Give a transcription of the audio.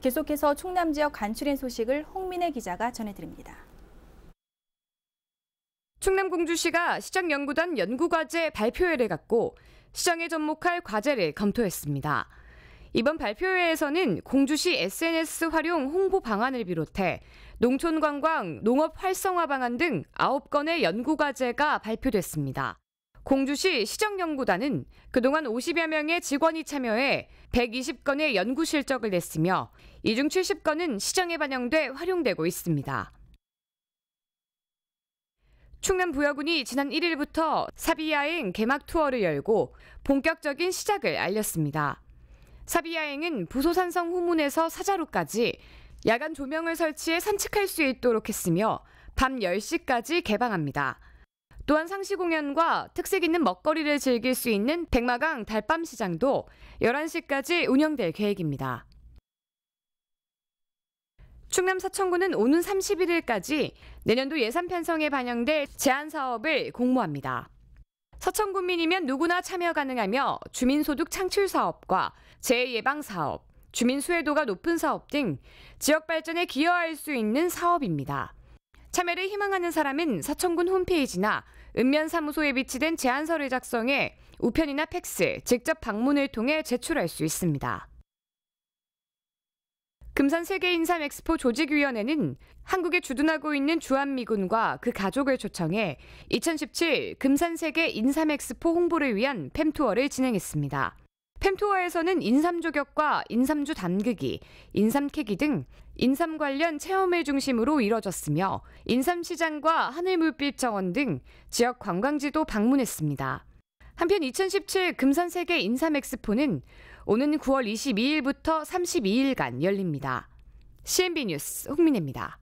계속해서 충남 지역 간추린 소식을 홍민혜 기자가 전해드립니다. 충남공주시가 시장연구단 연구과제 발표회를 갖고 시장에 접목할 과제를 검토했습니다. 이번 발표회에서는 공주시 SNS 활용 홍보 방안을 비롯해 농촌 관광, 농업 활성화 방안 등 9건의 연구 과제가 발표됐습니다. 공주시 시정연구단은 그동안 50여 명의 직원이 참여해 120건의 연구 실적을 냈으며 이 중 70건은 시정에 반영돼 활용되고 있습니다. 충남 부여군이 지난 1일부터 사비야행 개막 투어를 열고 본격적인 시작을 알렸습니다. 사비야행은 부소산성 후문에서 사자로까지 야간 조명을 설치해 산책할 수 있도록 했으며 밤 10시까지 개방합니다. 또한 상시 공연과 특색 있는 먹거리를 즐길 수 있는 백마강 달밤 시장도 11시까지 운영될 계획입니다. 충남 사천군은 오는 31일까지 내년도 예산 편성에 반영될 제안 사업을 공모합니다. 서천군민이면 누구나 참여 가능하며 주민소득 창출 사업과 재해 예방 사업, 주민 수혜도가 높은 사업 등 지역 발전에 기여할 수 있는 사업입니다. 참여를 희망하는 사람은 사천군 홈페이지나 읍면사무소에 비치된 제안서를 작성해 우편이나 팩스, 직접 방문을 통해 제출할 수 있습니다. 금산 세계인삼 엑스포 조직위원회는 한국에 주둔하고 있는 주한미군과 그 가족을 초청해 2017 금산 세계인삼 엑스포 홍보를 위한 팸투어를 진행했습니다. 캠토와에서는 인삼조격과 인삼주 담그기, 인삼캐기 등 인삼 관련 체험을 중심으로 이뤄졌으며 인삼시장과 하늘물빛 정원 등 지역 관광지도 방문했습니다. 한편 2017 금산세계 인삼엑스포는 오는 9월 22일부터 32일간 열립니다. CNB 뉴스 홍민혜입니다.